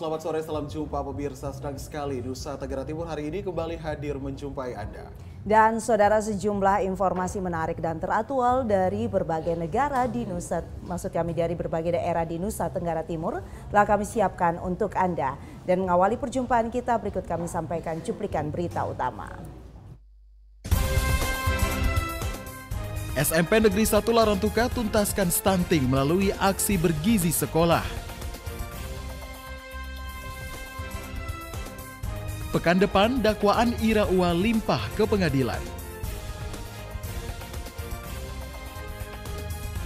selamat sore, salam jumpa pemirsa. Senang sekali Nusa Tenggara Timur hari ini kembali hadir menjumpai Anda. Dan saudara sejumlah informasi menarik dan teratual dari berbagai negara di Nusa, maksud kami dari berbagai daerah di Nusa Tenggara Timur telah kami siapkan untuk Anda. Dan mengawali perjumpaan kita berikut kami sampaikan cuplikan berita utama. SMP Negeri 1 Larantuka tuntaskan stunting melalui aksi bergizi sekolah. Pekan depan, dakwaan Ira Ua limpah ke pengadilan.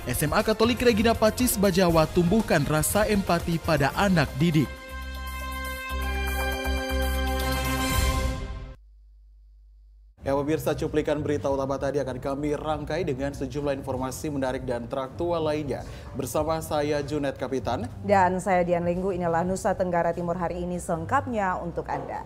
SMA Katolik Regina Pacis Bajawa tumbuhkan rasa empati pada anak didik. Ya pemirsa cuplikan berita utama tadi akan kami rangkai dengan sejumlah informasi menarik dan traktual lainnya. Bersama saya Junet Kapitan. Dan saya Dian Linggu, inilah Nusa Tenggara Timur hari ini selengkapnya untuk Anda.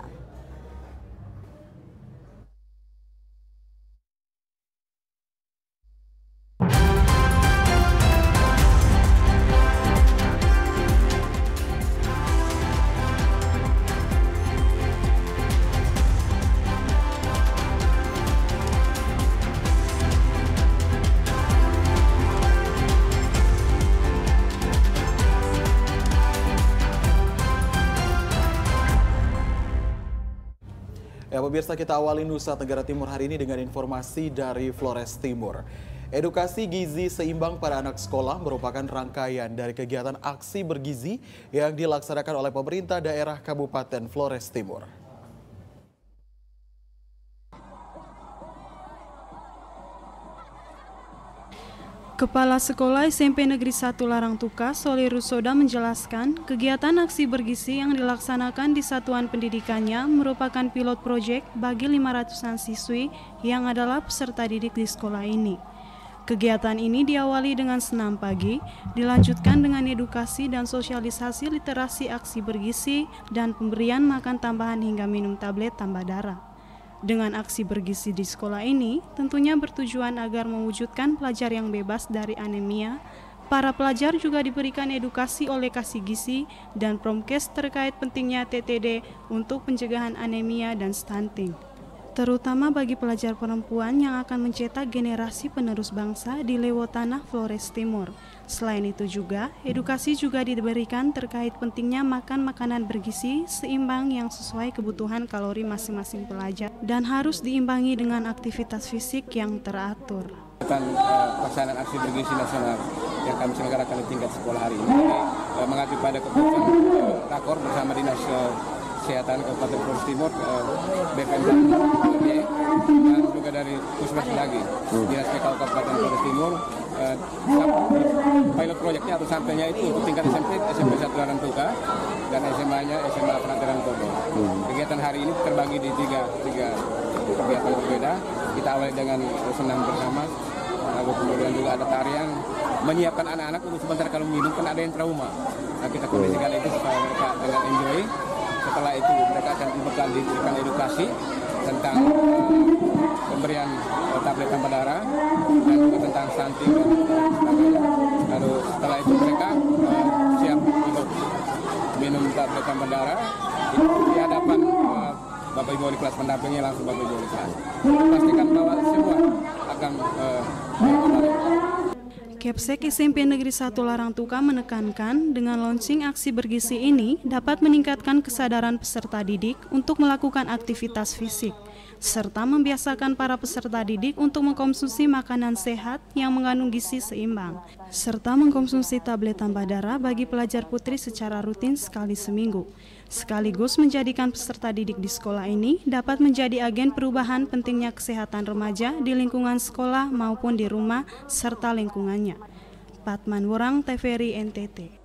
pemirsa kita awali Nusa Tenggara Timur hari ini dengan informasi dari Flores Timur. Edukasi gizi seimbang pada anak sekolah merupakan rangkaian dari kegiatan aksi bergizi yang dilaksanakan oleh pemerintah daerah Kabupaten Flores Timur. Kepala Sekolah SMP Negeri 1 Larang Tuka, Soli Rusoda menjelaskan, kegiatan aksi bergisi yang dilaksanakan di satuan pendidikannya merupakan pilot proyek bagi 500-an siswi yang adalah peserta didik di sekolah ini. Kegiatan ini diawali dengan senam pagi, dilanjutkan dengan edukasi dan sosialisasi literasi aksi bergisi dan pemberian makan tambahan hingga minum tablet tambah darah. Dengan aksi bergizi di sekolah ini, tentunya bertujuan agar mewujudkan pelajar yang bebas dari anemia. Para pelajar juga diberikan edukasi oleh kasih gizi dan promkes terkait pentingnya TTD untuk pencegahan anemia dan stunting terutama bagi pelajar perempuan yang akan mencetak generasi penerus bangsa di tanah Flores Timur. Selain itu juga, edukasi juga diberikan terkait pentingnya makan makanan bergizi seimbang yang sesuai kebutuhan kalori masing-masing pelajar dan harus diimbangi dengan aktivitas fisik yang teratur. Eh, pelaksanaan aksi bergizi nasional yang kami selenggarakan di tingkat sekolah hari ini, eh, mengacu pada keputusan takor eh, bersama dinas Kesehatan Kabupaten Kudus Timur eh, BPM dan juga dari Puskesmas lagi hmm. Dinas PKU Kabupaten Kudus Timur eh, pilot proyeknya atau sampainya itu untuk tingkat SMP SMP 1 Rantuka dan SMA-nya SMA penataran kodo. Hmm. Kegiatan hari ini terbagi di tiga tiga kegiatan berbeda. Kita awali dengan senam bersama lalu kemudian juga ada tarian menyiapkan anak-anak untuk sebentar kalau minum kan ada yang trauma. Nah kita hmm. kondisikan itu supaya mereka dengan enjoy telah diberikan edukasi tentang eh, pemberian tablet tanpa darah dan juga tentang stunting Lalu setelah itu mereka uh, siap untuk minum tablet tanpa darah di hadapan uh, Bapak Ibu di kelas pendampingnya langsung Bapak Ibu di kelas. Pastikan bahwa semua akan uh, Kepsek SMP Negeri 1 Larang Tuka menekankan dengan launching aksi bergisi ini dapat meningkatkan kesadaran peserta didik untuk melakukan aktivitas fisik, serta membiasakan para peserta didik untuk mengkonsumsi makanan sehat yang mengandung gizi seimbang, serta mengkonsumsi tablet tambah darah bagi pelajar putri secara rutin sekali seminggu sekaligus menjadikan peserta didik di sekolah ini dapat menjadi agen perubahan pentingnya kesehatan remaja di lingkungan sekolah maupun di rumah serta lingkungannya. Patman Worang, TVRI NTT.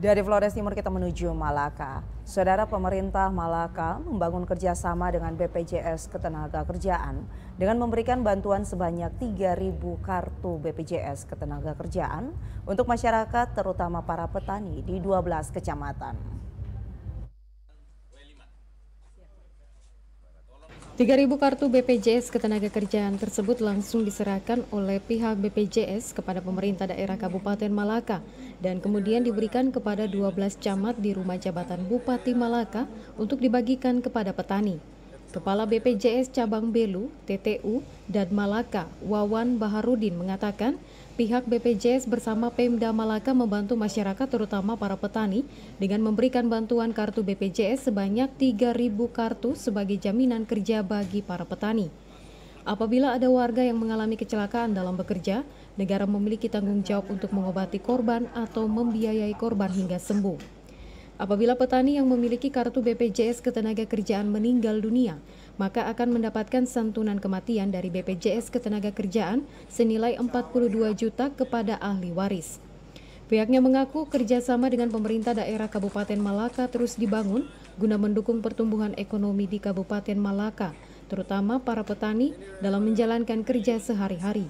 Dari Flores Timur kita menuju Malaka. Saudara pemerintah Malaka membangun kerjasama dengan BPJS Ketenagakerjaan dengan memberikan bantuan sebanyak 3.000 kartu BPJS Ketenagakerjaan untuk masyarakat terutama para petani di 12 kecamatan. 3.000 kartu BPJS ketenagakerjaan tersebut langsung diserahkan oleh pihak BPJS kepada pemerintah daerah Kabupaten Malaka dan kemudian diberikan kepada 12 camat di rumah jabatan Bupati Malaka untuk dibagikan kepada petani. Kepala BPJS Cabang Belu, TTU, dan Malaka, Wawan Baharudin mengatakan Pihak BPJS bersama Pemda Malaka membantu masyarakat terutama para petani dengan memberikan bantuan kartu BPJS sebanyak 3.000 kartu sebagai jaminan kerja bagi para petani. Apabila ada warga yang mengalami kecelakaan dalam bekerja, negara memiliki tanggung jawab untuk mengobati korban atau membiayai korban hingga sembuh. Apabila petani yang memiliki kartu BPJS ketenaga kerjaan meninggal dunia, maka akan mendapatkan santunan kematian dari BPJS Ketenagakerjaan senilai 42 juta kepada ahli waris. Pihaknya mengaku kerjasama dengan pemerintah daerah Kabupaten Malaka terus dibangun guna mendukung pertumbuhan ekonomi di Kabupaten Malaka, terutama para petani dalam menjalankan kerja sehari-hari.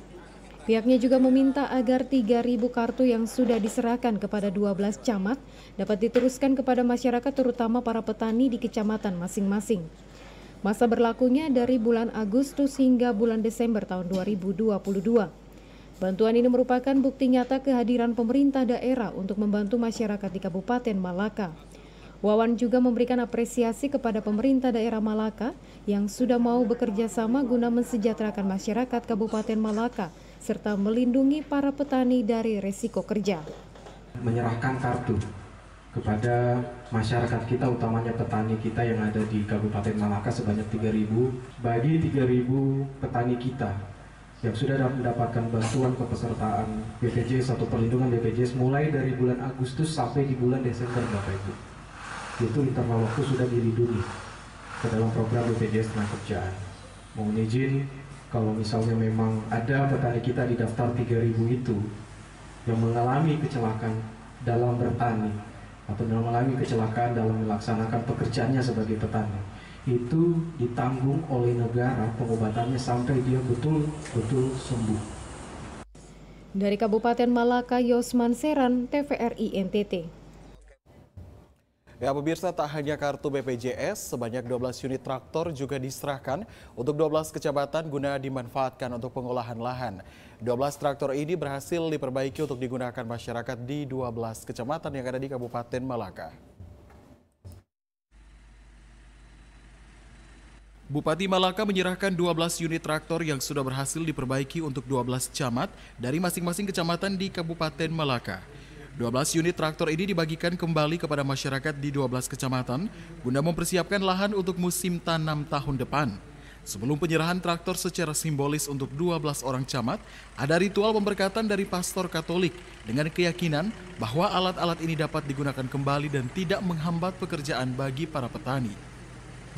Pihaknya juga meminta agar 3.000 kartu yang sudah diserahkan kepada 12 camat dapat diteruskan kepada masyarakat terutama para petani di kecamatan masing-masing. Masa berlakunya dari bulan Agustus hingga bulan Desember tahun 2022. Bantuan ini merupakan bukti nyata kehadiran pemerintah daerah untuk membantu masyarakat di Kabupaten Malaka. Wawan juga memberikan apresiasi kepada pemerintah daerah Malaka yang sudah mau bekerja sama guna mensejahterakan masyarakat Kabupaten Malaka serta melindungi para petani dari resiko kerja. Menyerahkan kartu kepada masyarakat kita utamanya petani kita yang ada di Kabupaten Malaka sebanyak 3.000 bagi 3.000 petani kita yang sudah mendapatkan bantuan kepesertaan BPJS atau perlindungan BPJS mulai dari bulan Agustus sampai di bulan Desember Bapak Ibu itu internal waktu sudah dilindungi ke dalam program BPJS tenaga kerjaan mohon izin kalau misalnya memang ada petani kita di daftar 3.000 itu yang mengalami kecelakaan dalam bertani atau mengalami kecelakaan dalam melaksanakan pekerjaannya sebagai petani itu ditanggung oleh negara pengobatannya sampai dia betul-betul sembuh. Dari Kabupaten Malaka, Yosman Seran, TVRI NTT. Ya pemirsa tak hanya kartu BPJS, sebanyak 12 unit traktor juga diserahkan untuk 12 kecamatan guna dimanfaatkan untuk pengolahan lahan. 12 traktor ini berhasil diperbaiki untuk digunakan masyarakat di 12 kecamatan yang ada di Kabupaten Malaka. Bupati Malaka menyerahkan 12 unit traktor yang sudah berhasil diperbaiki untuk 12 camat dari masing-masing kecamatan di Kabupaten Malaka. 12 unit traktor ini dibagikan kembali kepada masyarakat di 12 kecamatan guna mempersiapkan lahan untuk musim tanam tahun depan. Sebelum penyerahan traktor secara simbolis untuk 12 orang camat, ada ritual pemberkatan dari pastor Katolik dengan keyakinan bahwa alat-alat ini dapat digunakan kembali dan tidak menghambat pekerjaan bagi para petani.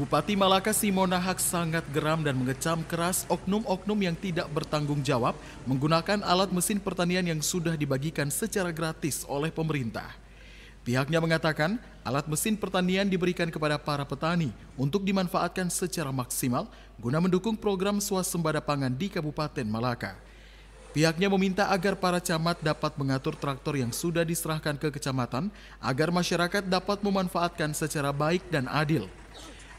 Bupati Malaka Simona Hak sangat geram dan mengecam keras oknum-oknum yang tidak bertanggung jawab menggunakan alat mesin pertanian yang sudah dibagikan secara gratis oleh pemerintah. Pihaknya mengatakan alat mesin pertanian diberikan kepada para petani untuk dimanfaatkan secara maksimal guna mendukung program swasembada pangan di Kabupaten Malaka. Pihaknya meminta agar para camat dapat mengatur traktor yang sudah diserahkan ke kecamatan agar masyarakat dapat memanfaatkan secara baik dan adil.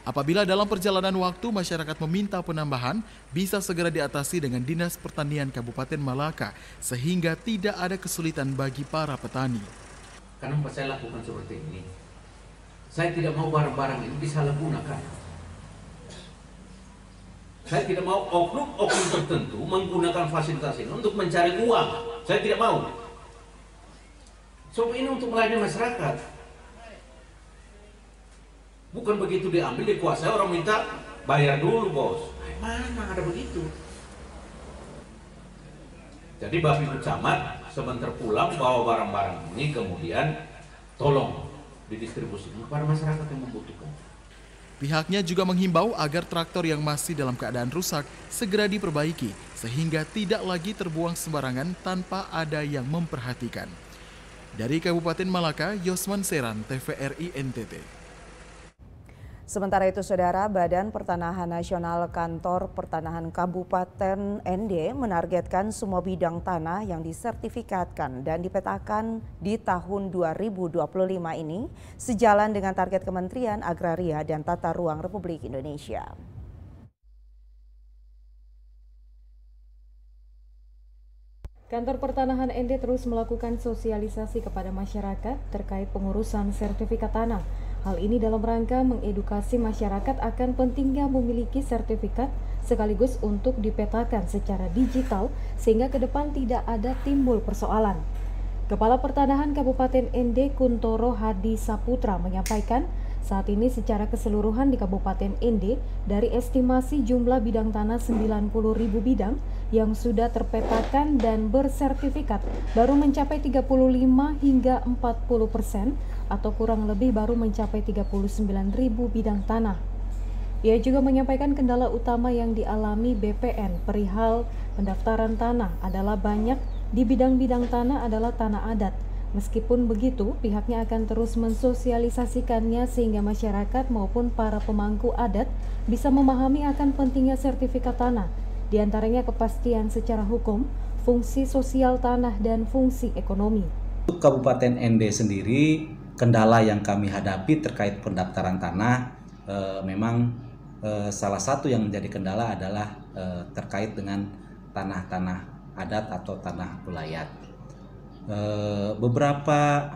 Apabila dalam perjalanan waktu masyarakat meminta penambahan, bisa segera diatasi dengan Dinas Pertanian Kabupaten Malaka sehingga tidak ada kesulitan bagi para petani. Kenapa saya lakukan seperti ini? Saya tidak mau barang-barang ini disalahgunakan. Saya tidak mau oknum-oknum tertentu menggunakan fasilitas ini untuk mencari uang. Saya tidak mau. So ini untuk melayani masyarakat bukan begitu diambil dikuasai orang minta bayar dulu bos mana ada begitu jadi Bapak Ibu Camat sebentar pulang bawa barang-barang ini kemudian tolong didistribusikan kepada masyarakat yang membutuhkan. Pihaknya juga menghimbau agar traktor yang masih dalam keadaan rusak segera diperbaiki sehingga tidak lagi terbuang sembarangan tanpa ada yang memperhatikan. Dari Kabupaten Malaka, Yosman Seran, TVRI NTT. Sementara itu, Saudara, Badan Pertanahan Nasional Kantor Pertanahan Kabupaten ND menargetkan semua bidang tanah yang disertifikatkan dan dipetakan di tahun 2025 ini sejalan dengan target Kementerian Agraria dan Tata Ruang Republik Indonesia. Kantor Pertanahan ND terus melakukan sosialisasi kepada masyarakat terkait pengurusan sertifikat tanah Hal ini dalam rangka mengedukasi masyarakat akan pentingnya memiliki sertifikat sekaligus untuk dipetakan secara digital sehingga ke depan tidak ada timbul persoalan. Kepala Pertanahan Kabupaten Ende Kuntoro Hadi Saputra menyampaikan, saat ini secara keseluruhan di Kabupaten Ende dari estimasi jumlah bidang tanah 90 ribu bidang yang sudah terpetakan dan bersertifikat baru mencapai 35 hingga 40 persen atau kurang lebih baru mencapai ribu bidang tanah. Ia juga menyampaikan kendala utama yang dialami BPN perihal pendaftaran tanah adalah banyak di bidang-bidang tanah adalah tanah adat. Meskipun begitu, pihaknya akan terus mensosialisasikannya sehingga masyarakat maupun para pemangku adat bisa memahami akan pentingnya sertifikat tanah, di antaranya kepastian secara hukum, fungsi sosial tanah, dan fungsi ekonomi. Kabupaten ND sendiri kendala yang kami hadapi terkait pendaftaran tanah e, memang e, salah satu yang menjadi kendala adalah e, terkait dengan tanah-tanah adat atau tanah ulayat. E, beberapa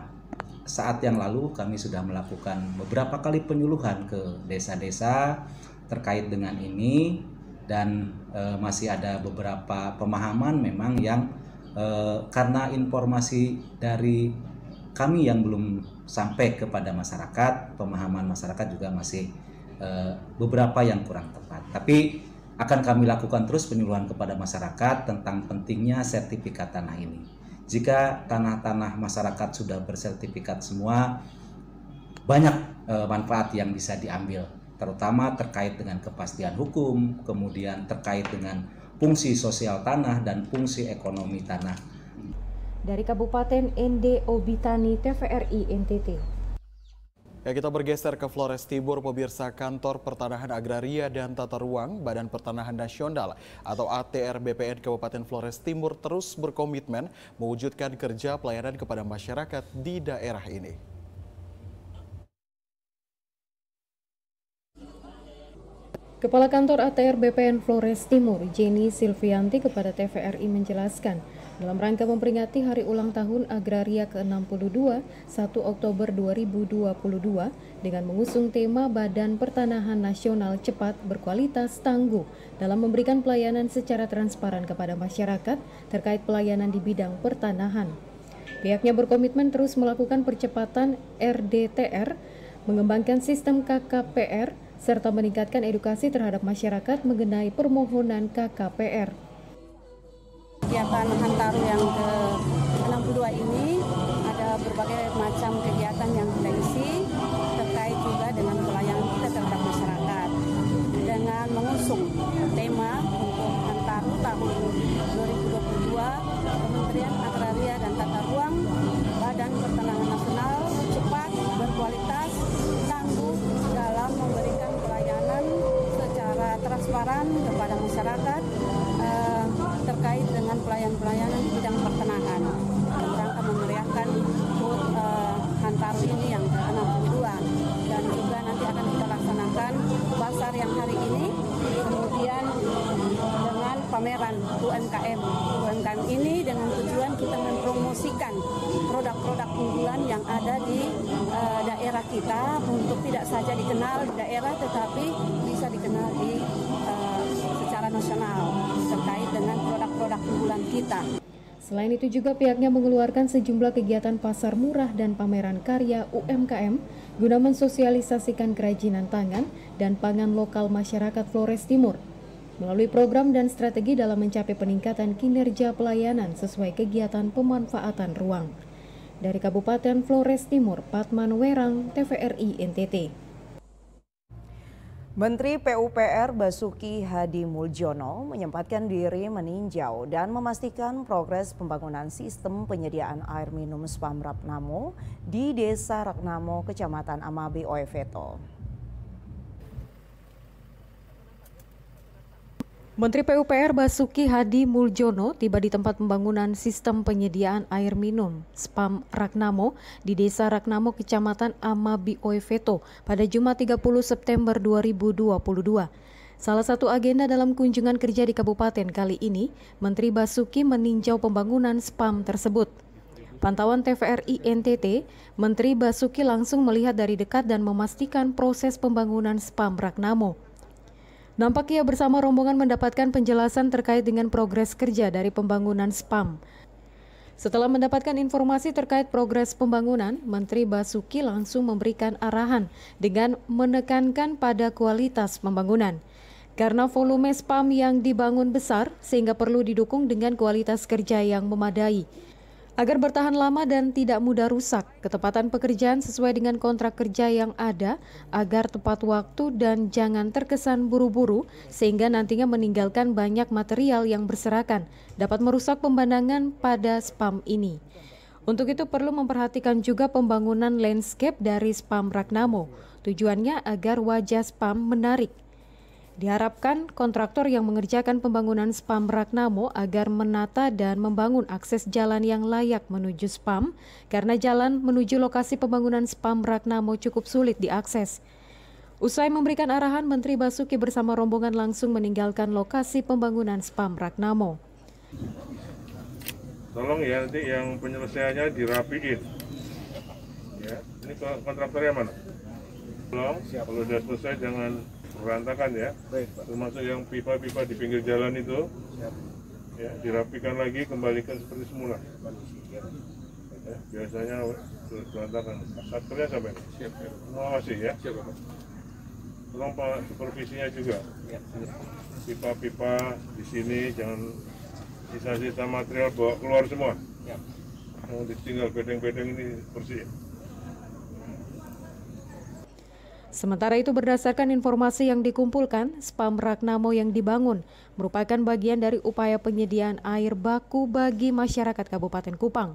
saat yang lalu kami sudah melakukan beberapa kali penyuluhan ke desa-desa terkait dengan ini dan e, masih ada beberapa pemahaman memang yang e, karena informasi dari kami yang belum sampai kepada masyarakat, pemahaman masyarakat juga masih uh, beberapa yang kurang tepat. Tapi akan kami lakukan terus penyuluhan kepada masyarakat tentang pentingnya sertifikat tanah ini. Jika tanah-tanah masyarakat sudah bersertifikat semua, banyak e, manfaat yang bisa diambil, terutama terkait dengan kepastian hukum, kemudian terkait dengan fungsi sosial tanah dan fungsi ekonomi tanah dari Kabupaten Ende Obitani TVRI NTT. Ya, kita bergeser ke Flores Timur, pemirsa kantor Pertanahan Agraria dan Tata Ruang Badan Pertanahan Nasional atau ATR BPN Kabupaten Flores Timur terus berkomitmen mewujudkan kerja pelayanan kepada masyarakat di daerah ini. Kepala Kantor ATR BPN Flores Timur, Jenny Silvianti kepada TVRI menjelaskan, dalam rangka memperingati Hari Ulang Tahun Agraria ke-62, 1 Oktober 2022, dengan mengusung tema Badan Pertanahan Nasional Cepat Berkualitas Tangguh dalam memberikan pelayanan secara transparan kepada masyarakat terkait pelayanan di bidang pertanahan. Pihaknya berkomitmen terus melakukan percepatan RDTR, mengembangkan sistem KKPR, serta meningkatkan edukasi terhadap masyarakat mengenai permohonan KKPR. Kegiatan Hantaru yang ke-62 ini ada berbagai macam kegiatan yang kita terkait juga dengan pelayanan kita terhadap masyarakat dengan mengusung tema untuk Hantaru tahun 2022 Kementerian Agraria dan Tata Ruang Badan Pertanahan Nasional cepat, berkualitas, tangguh dalam memberikan pelayanan secara transparan kepada masyarakat UMKM. UMKM ini dengan tujuan kita mempromosikan produk-produk unggulan yang ada di uh, daerah kita untuk tidak saja dikenal di daerah tetapi bisa dikenal di uh, secara nasional terkait dengan produk-produk unggulan kita. Selain itu juga pihaknya mengeluarkan sejumlah kegiatan pasar murah dan pameran karya UMKM guna mensosialisasikan kerajinan tangan dan pangan lokal masyarakat Flores Timur melalui program dan strategi dalam mencapai peningkatan kinerja pelayanan sesuai kegiatan pemanfaatan ruang. Dari Kabupaten Flores Timur, Patman Werang, TVRI NTT. Menteri PUPR Basuki Hadi Muljono menyempatkan diri meninjau dan memastikan progres pembangunan sistem penyediaan air minum SPAM Ragnamo di Desa Ragnamo, Kecamatan Amabi Oefeto. Menteri PUPR Basuki Hadi Muljono tiba di tempat pembangunan sistem penyediaan air minum Spam Ragnamo di Desa Ragnamo Kecamatan Amabi Oeveto, pada Jumat 30 September 2022. Salah satu agenda dalam kunjungan kerja di kabupaten kali ini, Menteri Basuki meninjau pembangunan spam tersebut. Pantauan TVRI NTT, Menteri Basuki langsung melihat dari dekat dan memastikan proses pembangunan spam Ragnamo. Nampaknya bersama rombongan mendapatkan penjelasan terkait dengan progres kerja dari pembangunan SPAM. Setelah mendapatkan informasi terkait progres pembangunan, Menteri Basuki langsung memberikan arahan dengan menekankan pada kualitas pembangunan. Karena volume spam yang dibangun besar, sehingga perlu didukung dengan kualitas kerja yang memadai. Agar bertahan lama dan tidak mudah rusak, ketepatan pekerjaan sesuai dengan kontrak kerja yang ada agar tepat waktu dan jangan terkesan buru-buru sehingga nantinya meninggalkan banyak material yang berserakan dapat merusak pemandangan pada spam ini. Untuk itu perlu memperhatikan juga pembangunan landscape dari spam Ragnamo. Tujuannya agar wajah spam menarik Diharapkan kontraktor yang mengerjakan pembangunan spam Ragnamo agar menata dan membangun akses jalan yang layak menuju spam karena jalan menuju lokasi pembangunan spam Ragnamo cukup sulit diakses. Usai memberikan arahan, Menteri Basuki bersama rombongan langsung meninggalkan lokasi pembangunan spam Ragnamo. Tolong ya nanti yang penyelesaiannya dirapiin. Ya, ini kontraktornya mana? Tolong, kalau sudah selesai jangan berantakan ya termasuk yang pipa-pipa di pinggir jalan itu Siap. ya dirapikan lagi kembalikan seperti semula ya, biasanya berantakan satkernya sampai Siap, kasih ya Siap, Pak. tolong Pak supervisinya juga pipa-pipa di sini jangan sisa-sisa material bawa keluar semua Siap. ditinggal bedeng-bedeng ini bersih Sementara itu berdasarkan informasi yang dikumpulkan, spam Ragnamo yang dibangun merupakan bagian dari upaya penyediaan air baku bagi masyarakat Kabupaten Kupang.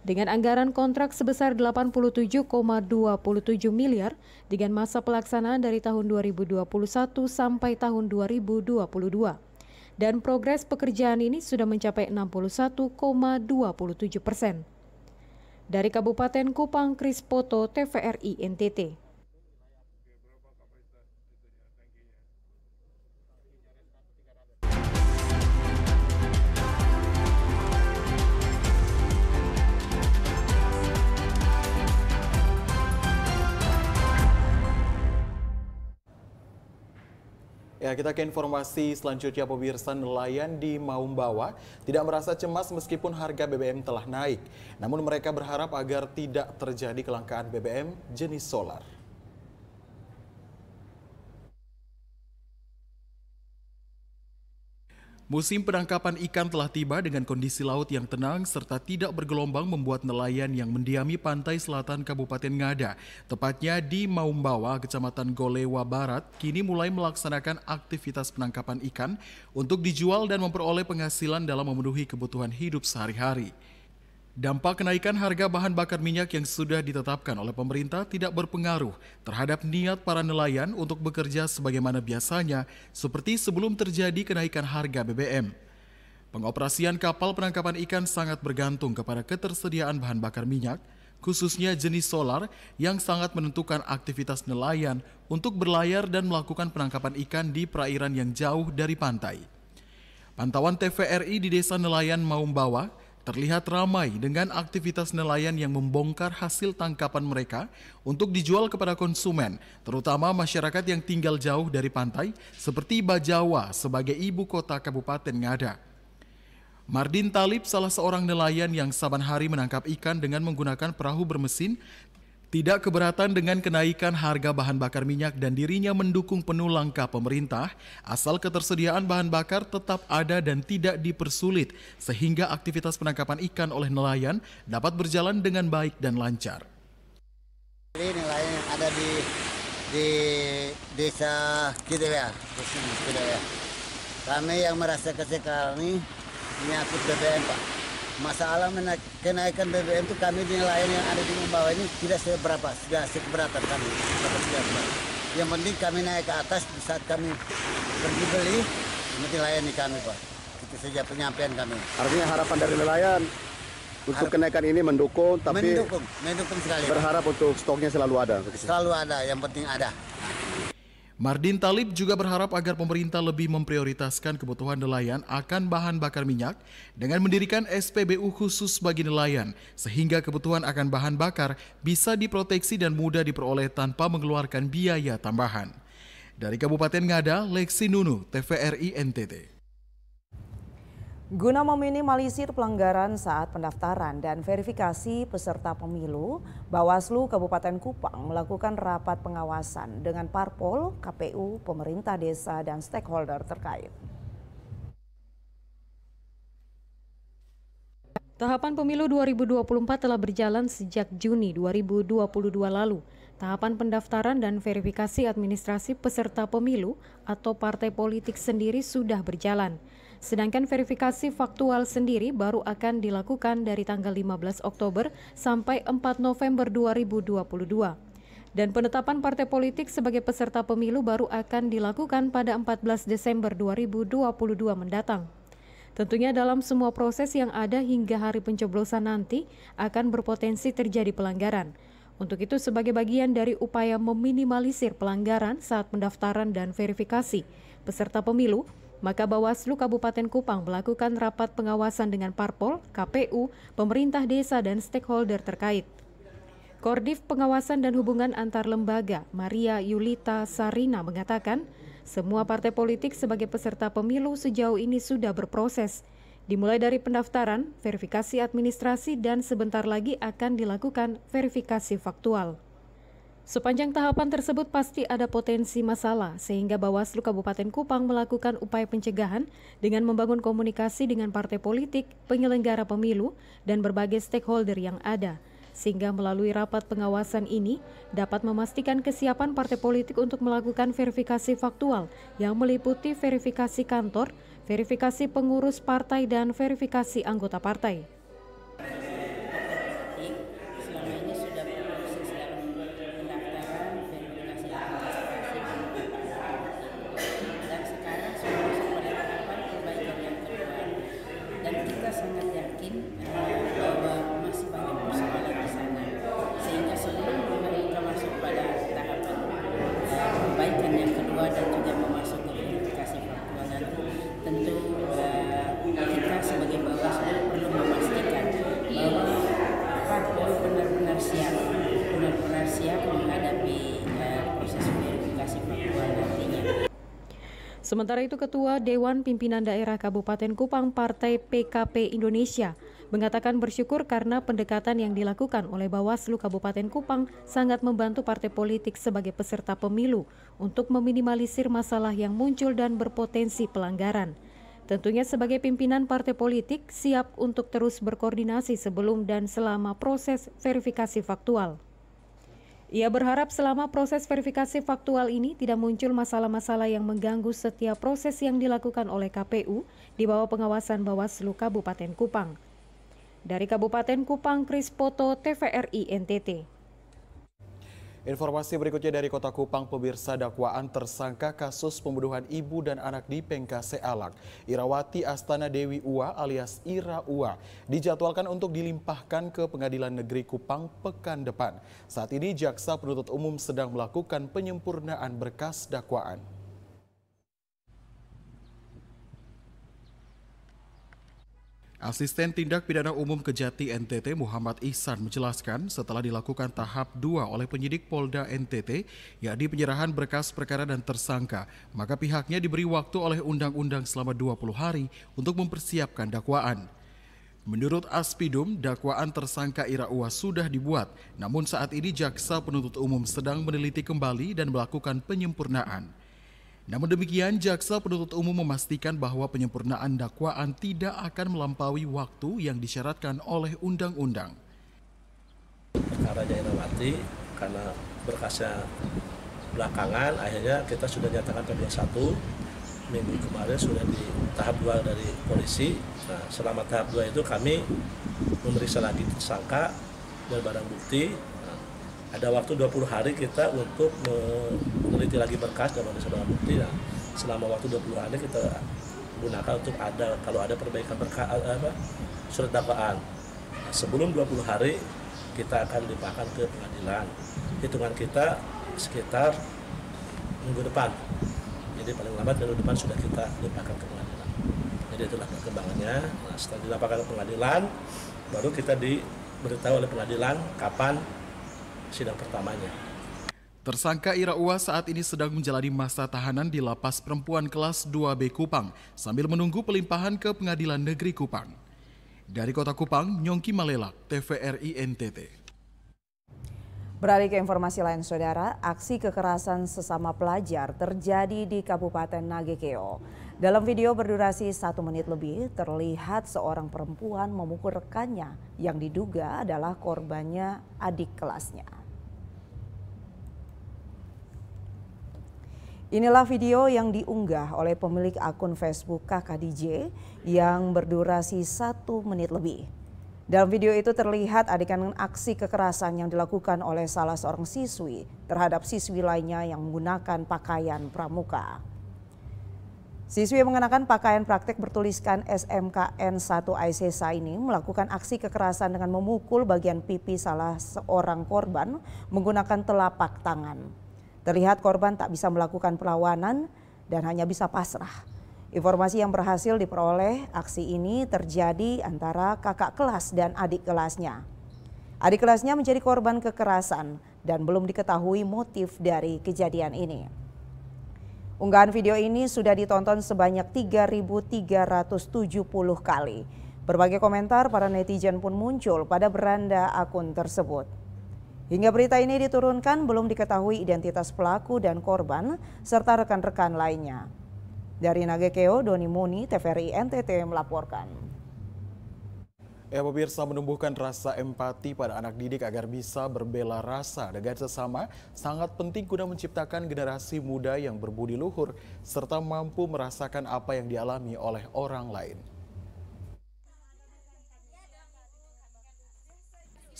Dengan anggaran kontrak sebesar 87,27 miliar dengan masa pelaksanaan dari tahun 2021 sampai tahun 2022. Dan progres pekerjaan ini sudah mencapai 61,27 persen. Dari Kabupaten Kupang, Krispoto, TVRI, NTT. Ya, kita ke informasi selanjutnya pemirsa nelayan di Maumbawa tidak merasa cemas meskipun harga BBM telah naik. Namun mereka berharap agar tidak terjadi kelangkaan BBM jenis solar. Musim penangkapan ikan telah tiba dengan kondisi laut yang tenang serta tidak bergelombang membuat nelayan yang mendiami pantai selatan Kabupaten Ngada, tepatnya di Maumbawa, Kecamatan Golewa Barat, kini mulai melaksanakan aktivitas penangkapan ikan untuk dijual dan memperoleh penghasilan dalam memenuhi kebutuhan hidup sehari-hari. Dampak kenaikan harga bahan bakar minyak yang sudah ditetapkan oleh pemerintah tidak berpengaruh terhadap niat para nelayan untuk bekerja sebagaimana biasanya, seperti sebelum terjadi kenaikan harga BBM. Pengoperasian kapal penangkapan ikan sangat bergantung kepada ketersediaan bahan bakar minyak, khususnya jenis solar yang sangat menentukan aktivitas nelayan untuk berlayar dan melakukan penangkapan ikan di perairan yang jauh dari pantai. Pantauan TVRI di Desa Nelayan Maumbawa terlihat ramai dengan aktivitas nelayan yang membongkar hasil tangkapan mereka untuk dijual kepada konsumen, terutama masyarakat yang tinggal jauh dari pantai, seperti Bajawa sebagai ibu kota Kabupaten Ngada. Mardin Talib, salah seorang nelayan yang saban hari menangkap ikan dengan menggunakan perahu bermesin, tidak keberatan dengan kenaikan harga bahan bakar minyak dan dirinya mendukung penuh langkah pemerintah, asal ketersediaan bahan bakar tetap ada dan tidak dipersulit, sehingga aktivitas penangkapan ikan oleh nelayan dapat berjalan dengan baik dan lancar. Ini nelayan yang ada di di desa kita Kami yang merasa kesekal ini, ini aku BBM Pak masalah kenaikan BBM itu kami di nelayan yang ada di bawah ini tidak seberapa, tidak sekeberatan kami. Yang penting kami naik ke atas di saat kami pergi beli, mesti layani kami Pak. Itu saja penyampaian kami. Artinya harapan dari nelayan untuk Harap, kenaikan ini mendukung, tapi mendukung, mendukung sekali. Berharap untuk stoknya selalu ada. Selalu ada, yang penting ada. Mardin Talib juga berharap agar pemerintah lebih memprioritaskan kebutuhan nelayan akan bahan bakar minyak dengan mendirikan SPBU khusus bagi nelayan sehingga kebutuhan akan bahan bakar bisa diproteksi dan mudah diperoleh tanpa mengeluarkan biaya tambahan. Dari Kabupaten Ngada, Lexi Nunu, TVRI NTT. Guna meminimalisir pelanggaran saat pendaftaran dan verifikasi peserta pemilu, Bawaslu Kabupaten Kupang melakukan rapat pengawasan dengan parpol, KPU, pemerintah desa, dan stakeholder terkait. Tahapan pemilu 2024 telah berjalan sejak Juni 2022 lalu. Tahapan pendaftaran dan verifikasi administrasi peserta pemilu atau partai politik sendiri sudah berjalan. Sedangkan verifikasi faktual sendiri baru akan dilakukan dari tanggal 15 Oktober sampai 4 November 2022 dan penetapan partai politik sebagai peserta pemilu baru akan dilakukan pada 14 Desember 2022 mendatang. Tentunya dalam semua proses yang ada hingga hari pencoblosan nanti akan berpotensi terjadi pelanggaran. Untuk itu sebagai bagian dari upaya meminimalisir pelanggaran saat pendaftaran dan verifikasi peserta pemilu, maka Bawaslu Kabupaten Kupang melakukan rapat pengawasan dengan Parpol, KPU, pemerintah desa, dan stakeholder terkait. Kordif Pengawasan dan Hubungan Antar Lembaga, Maria Yulita Sarina mengatakan, semua partai politik sebagai peserta pemilu sejauh ini sudah berproses, dimulai dari pendaftaran, verifikasi administrasi, dan sebentar lagi akan dilakukan verifikasi faktual. Sepanjang tahapan tersebut pasti ada potensi masalah, sehingga Bawaslu Kabupaten Kupang melakukan upaya pencegahan dengan membangun komunikasi dengan partai politik, penyelenggara pemilu, dan berbagai stakeholder yang ada, sehingga melalui rapat pengawasan ini dapat memastikan kesiapan partai politik untuk melakukan verifikasi faktual yang meliputi verifikasi kantor, verifikasi pengurus partai, dan verifikasi anggota partai. Sementara itu Ketua Dewan Pimpinan Daerah Kabupaten Kupang Partai PKP Indonesia mengatakan bersyukur karena pendekatan yang dilakukan oleh Bawaslu Kabupaten Kupang sangat membantu partai politik sebagai peserta pemilu untuk meminimalisir masalah yang muncul dan berpotensi pelanggaran. Tentunya sebagai pimpinan partai politik siap untuk terus berkoordinasi sebelum dan selama proses verifikasi faktual. Ia berharap selama proses verifikasi faktual ini tidak muncul masalah-masalah yang mengganggu setiap proses yang dilakukan oleh KPU di bawah pengawasan Bawaslu Kabupaten Kupang. Dari Kabupaten Kupang, Kris Poto, TVRI NTT. Informasi berikutnya dari Kota Kupang, pemirsa dakwaan tersangka kasus pembunuhan ibu dan anak di Pengkase Alak, Irawati Astana Dewi Ua alias Ira Ua dijadwalkan untuk dilimpahkan ke Pengadilan Negeri Kupang pekan depan. Saat ini Jaksa Penuntut Umum sedang melakukan penyempurnaan berkas dakwaan. Asisten Tindak Pidana Umum Kejati NTT Muhammad Ihsan menjelaskan setelah dilakukan tahap dua oleh penyidik Polda NTT, yakni penyerahan berkas perkara dan tersangka, maka pihaknya diberi waktu oleh undang-undang selama 20 hari untuk mempersiapkan dakwaan. Menurut Aspidum, dakwaan tersangka Ira Uwas sudah dibuat, namun saat ini jaksa penuntut umum sedang meneliti kembali dan melakukan penyempurnaan. Namun demikian, jaksa penuntut umum memastikan bahwa penyempurnaan dakwaan tidak akan melampaui waktu yang disyaratkan oleh undang-undang. Perkara Jainawati karena berkasnya belakangan, akhirnya kita sudah nyatakan P21 minggu kemarin sudah di tahap dua dari polisi. Nah, selama tahap dua itu kami memeriksa lagi tersangka dan barang bukti ada waktu 20 hari kita untuk meneliti lagi berkas dan ada saudara bukti selama waktu 20 hari kita gunakan untuk ada kalau ada perbaikan berkas eh, apa, surat dakwaan nah, sebelum 20 hari kita akan dipahkan ke pengadilan hitungan kita sekitar minggu depan jadi paling lambat minggu depan sudah kita dipahkan ke pengadilan jadi itulah perkembangannya nah, setelah dilaporkan ke pengadilan baru kita diberitahu oleh pengadilan kapan sidang pertamanya. Tersangka Ira Uwa saat ini sedang menjalani masa tahanan di lapas perempuan kelas 2B Kupang sambil menunggu pelimpahan ke pengadilan negeri Kupang. Dari kota Kupang, Nyongki Malela, TVRI NTT. Beralih ke informasi lain, saudara, aksi kekerasan sesama pelajar terjadi di Kabupaten Nagekeo. Dalam video berdurasi satu menit lebih, terlihat seorang perempuan memukul rekannya yang diduga adalah korbannya adik kelasnya. Inilah video yang diunggah oleh pemilik akun Facebook KKDJ yang berdurasi satu menit lebih. Dalam video itu terlihat adegan aksi kekerasan yang dilakukan oleh salah seorang siswi terhadap siswi lainnya yang menggunakan pakaian pramuka. Siswi mengenakan pakaian praktek bertuliskan SMKN 1 ICSA ini melakukan aksi kekerasan dengan memukul bagian pipi salah seorang korban menggunakan telapak tangan. Terlihat korban tak bisa melakukan perlawanan dan hanya bisa pasrah. Informasi yang berhasil diperoleh aksi ini terjadi antara kakak kelas dan adik kelasnya. Adik kelasnya menjadi korban kekerasan dan belum diketahui motif dari kejadian ini. Unggahan video ini sudah ditonton sebanyak 3.370 kali. Berbagai komentar para netizen pun muncul pada beranda akun tersebut. Hingga berita ini diturunkan belum diketahui identitas pelaku dan korban serta rekan-rekan lainnya. Dari Nagekeo, Doni Muni, TVRI NTT melaporkan. Ya pemirsa menumbuhkan rasa empati pada anak didik agar bisa berbela rasa dengan sesama sangat penting guna menciptakan generasi muda yang berbudi luhur serta mampu merasakan apa yang dialami oleh orang lain.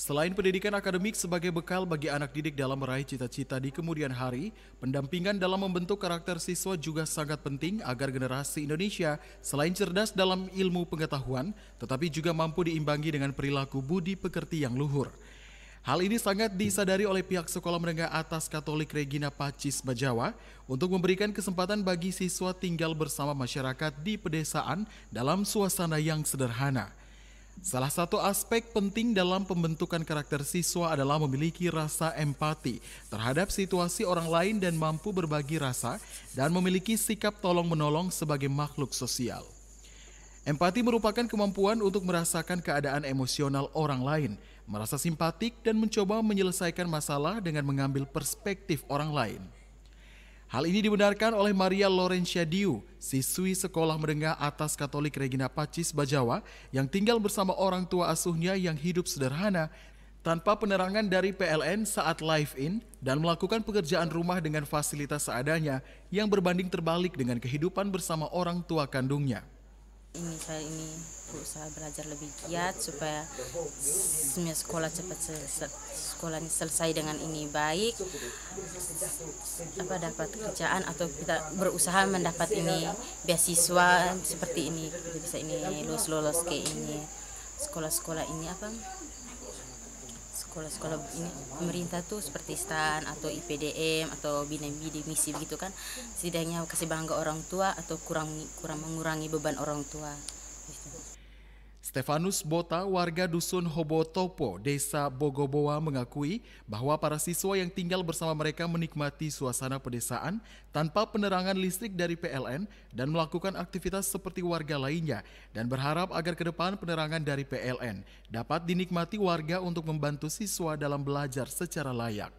Selain pendidikan akademik sebagai bekal bagi anak didik dalam meraih cita-cita di kemudian hari, pendampingan dalam membentuk karakter siswa juga sangat penting agar generasi Indonesia selain cerdas dalam ilmu pengetahuan, tetapi juga mampu diimbangi dengan perilaku budi pekerti yang luhur. Hal ini sangat disadari oleh pihak Sekolah Menengah Atas Katolik Regina Pacis Bajawa untuk memberikan kesempatan bagi siswa tinggal bersama masyarakat di pedesaan dalam suasana yang sederhana. Salah satu aspek penting dalam pembentukan karakter siswa adalah memiliki rasa empati terhadap situasi orang lain dan mampu berbagi rasa dan memiliki sikap tolong-menolong sebagai makhluk sosial. Empati merupakan kemampuan untuk merasakan keadaan emosional orang lain, merasa simpatik dan mencoba menyelesaikan masalah dengan mengambil perspektif orang lain. Hal ini dibenarkan oleh Maria Lorenzia Diu, siswi sekolah menengah atas Katolik Regina Pacis Bajawa yang tinggal bersama orang tua asuhnya yang hidup sederhana tanpa penerangan dari PLN saat live-in dan melakukan pekerjaan rumah dengan fasilitas seadanya yang berbanding terbalik dengan kehidupan bersama orang tua kandungnya ini saya ini berusaha belajar lebih giat supaya sekolah cepat selesai, sekolahnya selesai dengan ini baik apa dapat kerjaan atau kita berusaha mendapat ini beasiswa seperti ini kita bisa ini lulus lulus ke ini sekolah-sekolah ini apa sekolah-sekolah ini pemerintah tuh seperti STAN atau IPDM atau binambi di misi begitu kan setidaknya kasih bangga orang tua atau kurang kurang mengurangi beban orang tua Stefanus Bota, warga dusun Hobotopo, desa Bogoboa mengakui bahwa para siswa yang tinggal bersama mereka menikmati suasana pedesaan tanpa penerangan listrik dari PLN dan melakukan aktivitas seperti warga lainnya dan berharap agar ke depan penerangan dari PLN dapat dinikmati warga untuk membantu siswa dalam belajar secara layak.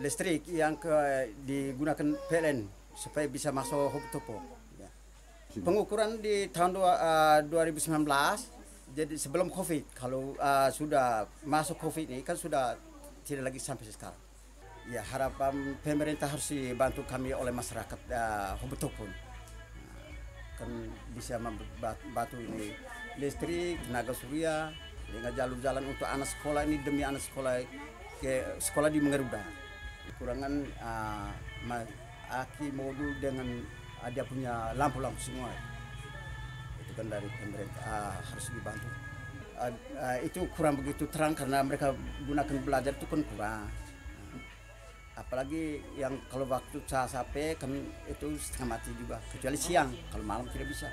Listrik yang ke, digunakan PLN supaya bisa masuk Hobotopo. Ya. Pengukuran di tahun 2019 jadi sebelum covid kalau uh, sudah masuk covid ini kan sudah tidak lagi sampai sekarang ya harapan pemerintah harus dibantu kami oleh masyarakat uh, ah, Hobeto pun nah, kan bisa membantu ini listrik tenaga surya dengan jalur jalan untuk anak sekolah ini demi anak sekolah ke sekolah di Mengeruda kurangan uh, ah, aki modul dengan ada punya lampu-lampu semua bukan dari pemerintah uh, harus dibantu uh, uh, itu kurang begitu terang karena mereka gunakan belajar itu kan kurang apalagi yang kalau waktu saya sampai kami itu setengah mati juga kecuali siang kalau malam tidak bisa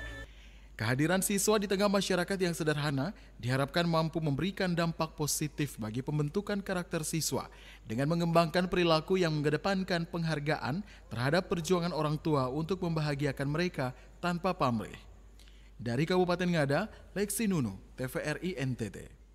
Kehadiran siswa di tengah masyarakat yang sederhana diharapkan mampu memberikan dampak positif bagi pembentukan karakter siswa dengan mengembangkan perilaku yang mengedepankan penghargaan terhadap perjuangan orang tua untuk membahagiakan mereka tanpa pamrih. Dari Kabupaten Ngada, Lexi Nuno, TVRI NTT.